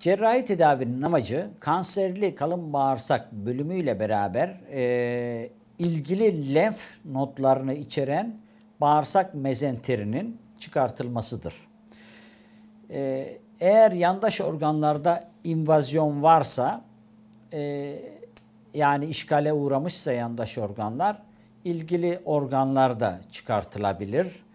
Cerrahi tedavinin amacı kanserli kalın bağırsak bölümüyle beraber e, ilgili lenf notlarını içeren bağırsak mezenterinin çıkartılmasıdır. E, eğer yandaş organlarda invazyon varsa e, yani işgale uğramışsa yandaş organlar ilgili organlarda çıkartılabilir.